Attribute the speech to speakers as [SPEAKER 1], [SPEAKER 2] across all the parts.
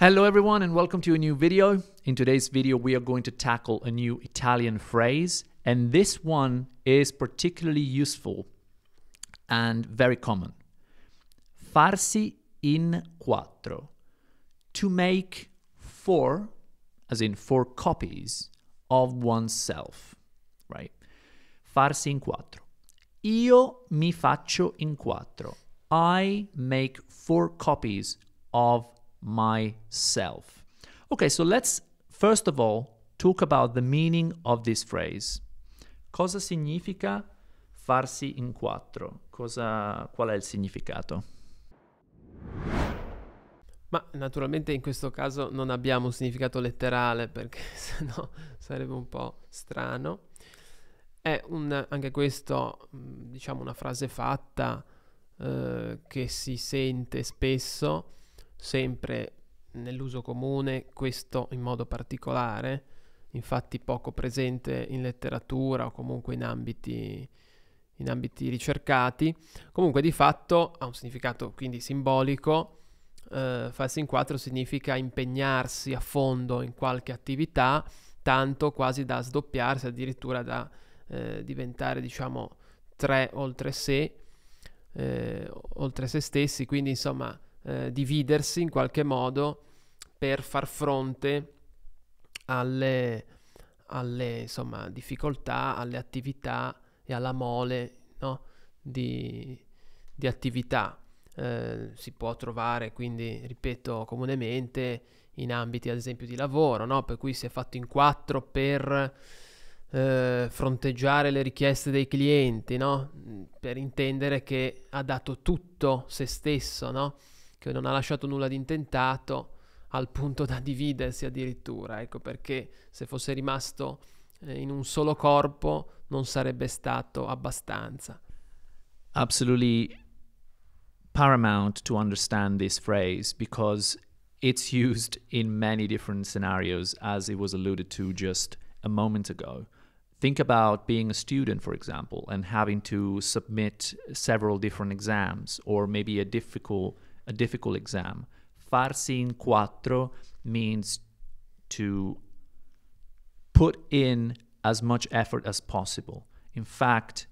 [SPEAKER 1] Hello everyone and welcome to a new video. In today's video we are going to tackle a new Italian phrase and this one is particularly useful and very common. Farsi in quattro. To make four, as in four copies, of oneself, right? Farsi in quattro. Io mi faccio in quattro. I make four copies of myself. Okay, so let's first of all talk about the meaning of this phrase. Cosa significa farsi in quattro? Cosa, qual è il significato?
[SPEAKER 2] Ma naturalmente in questo caso non abbiamo un significato letterale perché sennò sarebbe un po' strano. È un, anche questo, mm, diciamo, una frase fatta eh, che si sente spesso sempre nell'uso comune, questo in modo particolare, infatti poco presente in letteratura o comunque in ambiti, in ambiti ricercati, comunque di fatto ha un significato quindi simbolico. Uh, eh, farsi in quattro significa impegnarsi a fondo in qualche attività, tanto quasi da sdoppiarsi, addirittura da eh, diventare, diciamo, tre oltre sé, eh, oltre se stessi, quindi insomma eh, dividersi in qualche modo per far fronte alle, alle insomma, difficoltà, alle attività e alla mole no? di, di, attività. Eh, si può trovare quindi, ripeto, comunemente in ambiti ad esempio di lavoro, no? per cui si è fatto in quattro per eh, fronteggiare le richieste dei clienti, no? per intendere che ha dato tutto se stesso. No? che non ha lasciato nulla di intentato al punto da dividersi addirittura, ecco perché se fosse rimasto eh, in un solo corpo non sarebbe stato abbastanza.
[SPEAKER 1] Absolutely paramount to understand this phrase because it's used in many different scenarios as it was alluded to just a moment ago. Think about being a student, for example, and having to submit several different exams or maybe a difficult a difficult exam. Farsi in quattro means to put in as much effort as possible. In fact,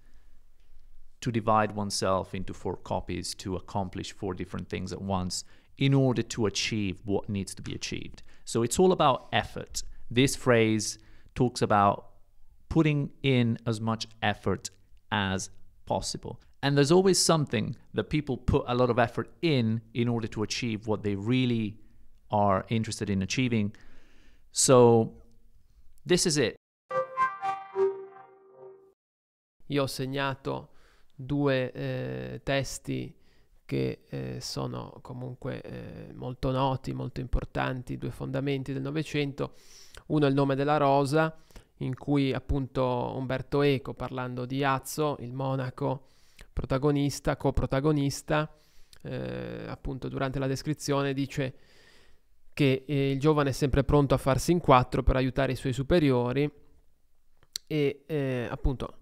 [SPEAKER 1] to divide oneself into four copies to accomplish four different things at once in order to achieve what needs to be achieved. So it's all about effort. This phrase talks about putting in as much effort as possible. And there's always something that people put a lot of effort in in order to achieve what they really are interested in achieving. So this is it.
[SPEAKER 2] Io ho segnato due eh, testi che eh, sono comunque eh, molto noti, molto importanti, due fondamenti del Novecento. Uno è il nome della rosa, in cui appunto Umberto Eco, parlando di Azzo, il monaco, protagonista, coprotagonista, eh, appunto durante la descrizione dice che eh, il giovane è sempre pronto a farsi in quattro per aiutare i suoi superiori e eh, appunto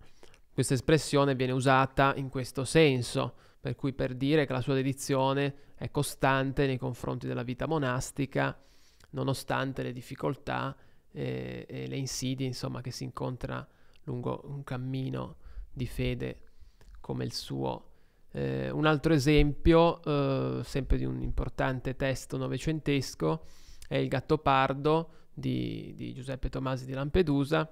[SPEAKER 2] questa espressione viene usata in questo senso, per cui per dire che la sua dedizione è costante nei confronti della vita monastica, nonostante le difficoltà e, eh, e le insidie insomma, che si incontra lungo un cammino di fede come il suo. Eh, un altro esempio, eh, sempre di un importante testo novecentesco, è Il Gattopardo di, di Giuseppe Tomasi di Lampedusa,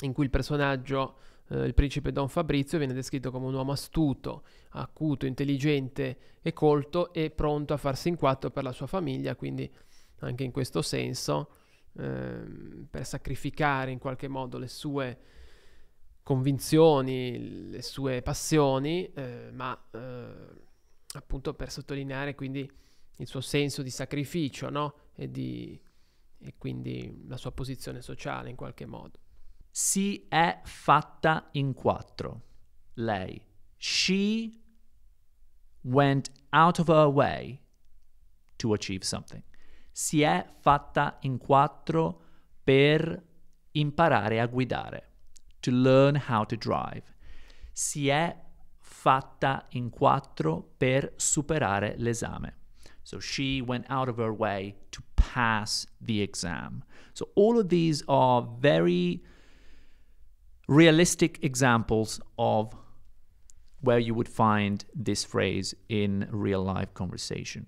[SPEAKER 2] in cui il personaggio, eh, il principe Don Fabrizio, viene descritto come un uomo astuto, acuto, intelligente e colto e pronto a farsi in quattro per la sua famiglia, quindi anche in questo senso, ehm, per sacrificare in qualche modo le sue convinzioni, le sue passioni, eh, ma eh, appunto per sottolineare quindi il suo senso di sacrificio no? e, di, e quindi la sua posizione sociale in qualche modo.
[SPEAKER 1] Si è fatta in quattro, lei. She went out of her way to achieve something. Si è fatta in quattro per imparare a guidare. to learn how to drive. Si è fatta in quattro per superare l'esame. So she went out of her way to pass the exam. So all of these are very realistic examples of where you would find this phrase in real life conversation.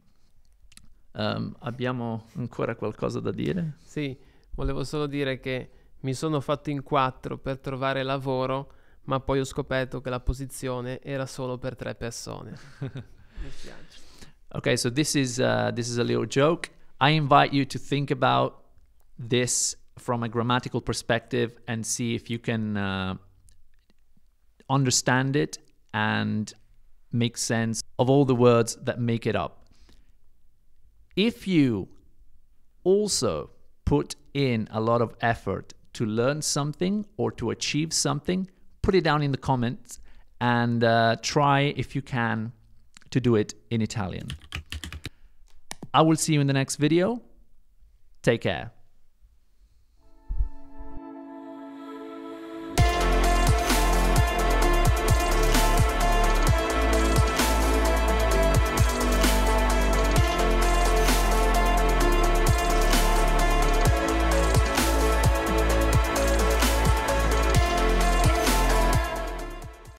[SPEAKER 1] Um, abbiamo ancora qualcosa da dire?
[SPEAKER 2] Sì, volevo solo dire che Mi sono fatto in quattro per trovare lavoro, ma poi ho scoperto che la posizione era solo per tre persone.
[SPEAKER 1] Okay, so this is uh, this is a little joke. I invite you to think about this from a grammatical perspective and see if you can uh, understand it and make sense of all the words that make it up. If you also put in a lot of effort to learn something or to achieve something, put it down in the comments and uh, try if you can to do it in Italian. I will see you in the next video. Take care.